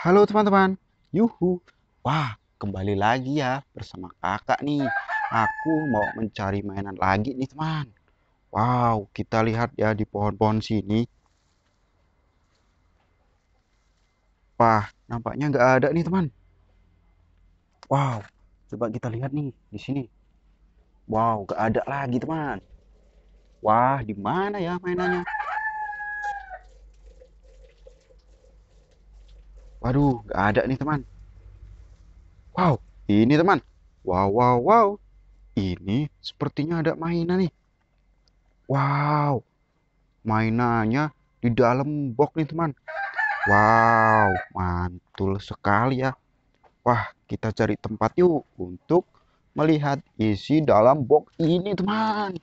Halo teman-teman, yuhu. Wah, kembali lagi ya bersama kakak nih. Aku mau mencari mainan lagi nih teman. Wow, kita lihat ya di pohon-pohon sini. Wah, nampaknya nggak ada nih teman. Wow, coba kita lihat nih di sini. Wow, nggak ada lagi teman. Wah, di mana ya mainannya? Waduh, gak ada nih teman. Wow, ini teman. Wow, wow, wow. Ini sepertinya ada mainan nih. Wow, mainannya di dalam box nih teman. Wow, mantul sekali ya. Wah, kita cari tempat yuk untuk melihat isi dalam box ini teman.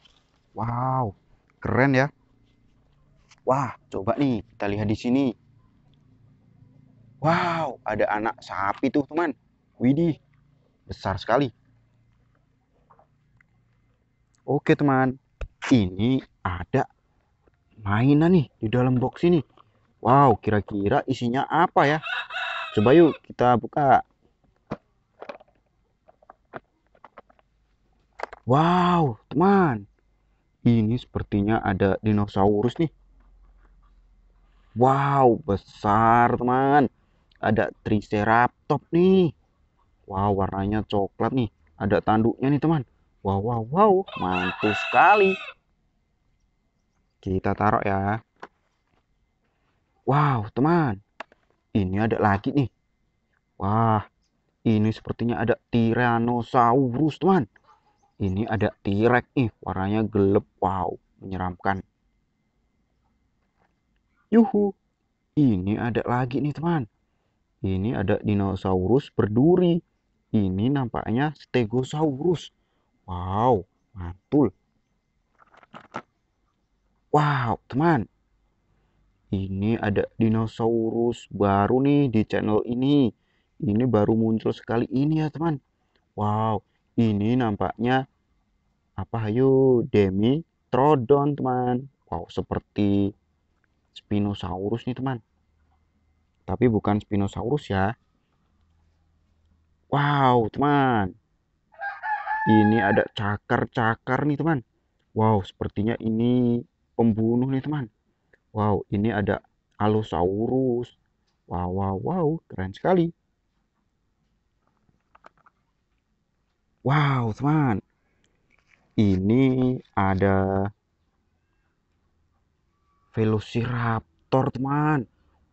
Wow, keren ya. Wah, coba nih kita lihat di sini. Wow, ada anak sapi tuh teman. Widih, besar sekali. Oke teman, ini ada mainan nih di dalam box ini. Wow, kira-kira isinya apa ya? Coba yuk kita buka. Wow, teman. Ini sepertinya ada dinosaurus nih. Wow, besar teman ada triceratops nih wow warnanya coklat nih ada tanduknya nih teman wow wow wow mantul sekali kita taruh ya wow teman ini ada lagi nih wah ini sepertinya ada Tyrannosaurus teman ini ada T-Rex nih warnanya gelap wow menyeramkan yuhu ini ada lagi nih teman ini ada dinosaurus berduri. Ini nampaknya stegosaurus. Wow, mantul. Wow, teman. Ini ada dinosaurus baru nih di channel ini. Ini baru muncul sekali ini ya, teman. Wow, ini nampaknya apa ayo Demi Trodon, teman. Wow, seperti Spinosaurus nih, teman tapi bukan Spinosaurus ya. Wow, teman. Ini ada cakar-cakar nih, teman. Wow, sepertinya ini pembunuh nih, teman. Wow, ini ada Allosaurus. Wow, wow, wow, keren sekali. Wow, teman. Ini ada Velociraptor, teman.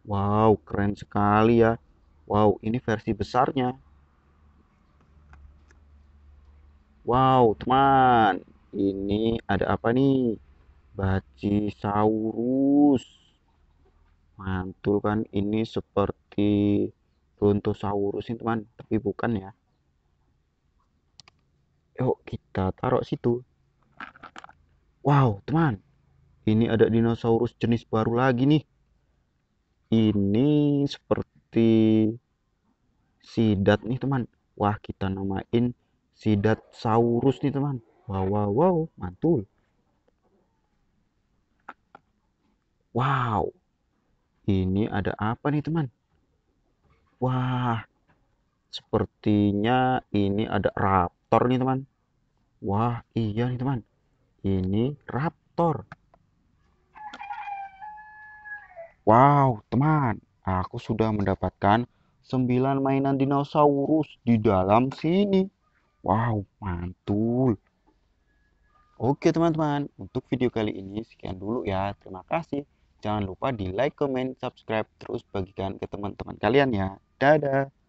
Wow, keren sekali ya. Wow, ini versi besarnya. Wow, teman. Ini ada apa nih? Bacisaurus. Mantul kan? Ini seperti Brontosaurus ini teman, tapi bukan ya. Yuk kita taruh situ. Wow, teman. Ini ada dinosaurus jenis baru lagi nih ini seperti sidat nih teman wah kita namain sidat saurus nih teman wow wow wow mantul wow ini ada apa nih teman wah sepertinya ini ada raptor nih teman wah iya nih teman ini raptor Wow, teman, aku sudah mendapatkan 9 mainan dinosaurus di dalam sini. Wow, mantul. Oke teman-teman, untuk video kali ini sekian dulu ya. Terima kasih. Jangan lupa di like, comment, subscribe, terus bagikan ke teman-teman kalian ya. Dadah.